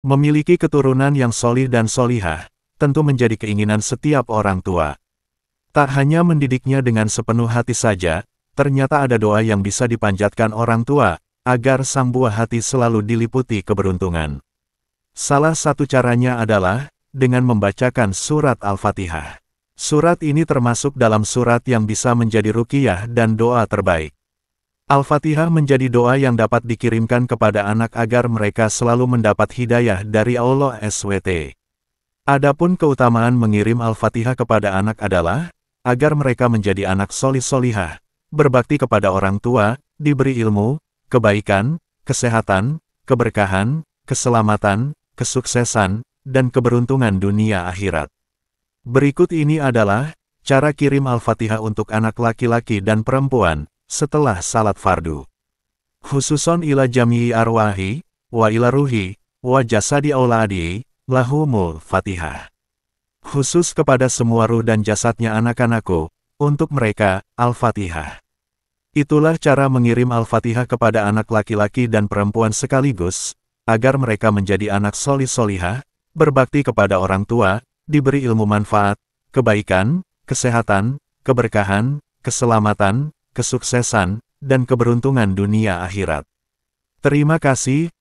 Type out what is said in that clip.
Memiliki keturunan yang solih dan solihah, tentu menjadi keinginan setiap orang tua. Tak hanya mendidiknya dengan sepenuh hati saja, ternyata ada doa yang bisa dipanjatkan orang tua, agar sang buah hati selalu diliputi keberuntungan. Salah satu caranya adalah, dengan membacakan surat Al-Fatihah. Surat ini termasuk dalam surat yang bisa menjadi rukiah dan doa terbaik. Al-Fatihah menjadi doa yang dapat dikirimkan kepada anak agar mereka selalu mendapat hidayah dari Allah SWT. Adapun keutamaan mengirim Al-Fatihah kepada anak adalah, agar mereka menjadi anak solih-solihah, berbakti kepada orang tua, diberi ilmu, kebaikan, kesehatan, keberkahan, keselamatan, kesuksesan, dan keberuntungan dunia akhirat. Berikut ini adalah, cara kirim Al-Fatihah untuk anak laki-laki dan perempuan, setelah salat fardu. Khususon ila jami'i arwahi, wa ila ruhi, wa jasadi auladi, lahumul fatihah. Khusus kepada semua ruh dan jasadnya anak-anakku, untuk mereka, Al-Fatihah. Itulah cara mengirim Al-Fatihah kepada anak laki-laki dan perempuan sekaligus, agar mereka menjadi anak solih-solihah, berbakti kepada orang tua, diberi ilmu manfaat, kebaikan, kesehatan, keberkahan, keselamatan, kesuksesan, dan keberuntungan dunia akhirat. Terima kasih,